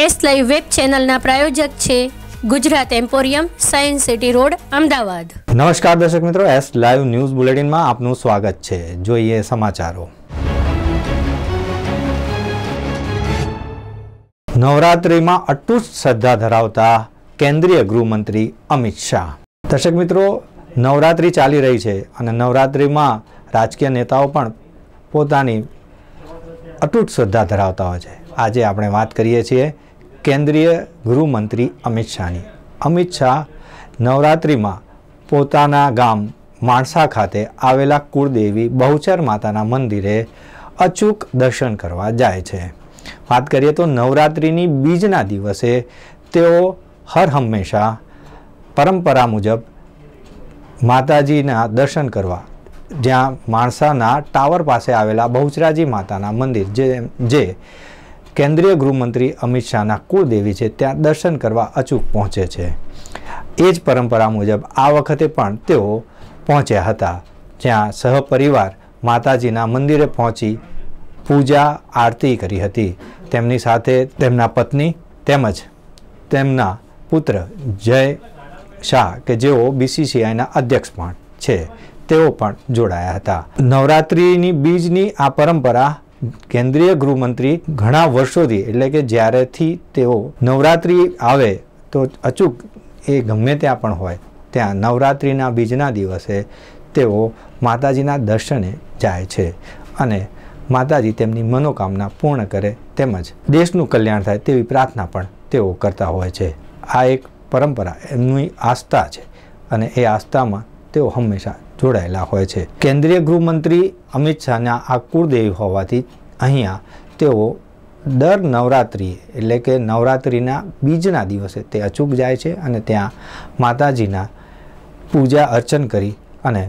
S live web ચેનલના પ્રાયોજક છે Gujarat emporium science city road Ahmedabad નમસ્કાર દર્શક મિત્રો એસ લાઈવ ન્યૂઝ બુલેટિનમાં આપનું સ્વાગત છે જોઈએ સમાચારો નવરાત્રિમાં અટૂટ શ્રદ્ધા ધરાવતા કેન્દ્રીય ગૃહમંત્રી અમિત શાહ દર્શક મિત્રો નવરાત્રિ ચાલી રહી છે અને નવરાત્રિમાં રાજકીય નેતાઓ પણ પોતાની અટૂટ શ્રદ્ધા ધરાવતા હોય છે આજે આપણે વાત કરીએ છીએ કેન્દ્રીય ગૃહમંત્રી અમિત શાહની અમિત શાહ નવરાત્રિમાં પોતાના ગામ માણસા ખાતે આવેલા કુળદેવી બહુચર માતાના મંદિરે અચૂક દર્શન કરવા જાય છે વાત કરીએ તો નવરાત્રિની બીજના દિવસે તેઓ હર હંમેશા પરંપરા મુજબ માતાજીના દર્શન કરવા જ્યાં માણસાના ટાવર પાસે આવેલા બહુચરાજી માતાના મંદિર જે જે કેન્દ્રીય ગૃહમંત્રી અમિત શાહના કુળદેવી છે ત્યાં દર્શન કરવા અચૂક પહોંચે છે એ જ પરંપરા મુજબ આ વખતે પણ તેઓ પહોંચ્યા હતા જ્યાં સહપરિવાર માતાજીના મંદિરે પહોંચી પૂજા આરતી કરી હતી તેમની સાથે તેમના પત્ની તેમજ તેમના પુત્ર જય શાહ કે જેઓ બીસીસીઆઈના અધ્યક્ષ પણ છે તેઓ પણ જોડાયા હતા નવરાત્રિની બીજની આ પરંપરા કેન્દ્રીય ગૃહમંત્રી ઘણા વર્ષોથી એટલે કે જ્યારેથી તેઓ નવરાત્રિ આવે તો અચૂક એ ગમે ત્યાં પણ હોય ત્યાં નવરાત્રિના બીજના દિવસે તેઓ માતાજીના દર્શને જાય છે અને માતાજી તેમની મનોકામના પૂર્ણ કરે તેમજ દેશનું કલ્યાણ થાય તેવી પ્રાર્થના પણ તેઓ કરતા હોય છે આ એક પરંપરા એમની આસ્થા છે અને એ આસ્થામાં તેઓ હંમેશા જોડાયેલા હોય છે કેન્દ્રીય ગૃહમંત્રી અમિત શાહના આ કુળદેવી હોવાથી અહીંયા તેઓ દર નવરાત્રિએ એટલે કે નવરાત્રિના બીજના દિવસે તે અચૂક જાય છે અને ત્યાં માતાજીના પૂજા અર્ચન કરી અને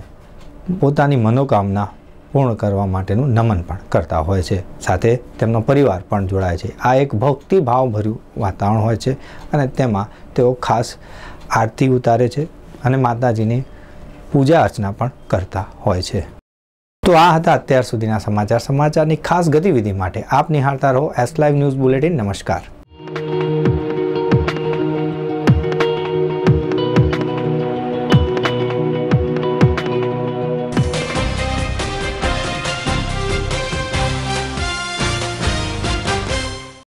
પોતાની મનોકામના પૂર્ણ કરવા માટેનું નમન પણ કરતા હોય છે સાથે તેમનો પરિવાર પણ જોડાય છે આ એક ભક્તિભાવભર્યું વાતાવરણ હોય છે અને તેમાં તેઓ ખાસ આરતી ઉતારે છે અને માતાજીની પૂજા અર્ચના પણ કરતા હોય છે તો આ હતા અત્યાર સુધીના સમાચાર સમાચારની ખાસ ગતિવિધિ માટે આપ નિહાળતા રહો એસ લાઈવ ન્યૂઝ બુલેટિન નમસ્કાર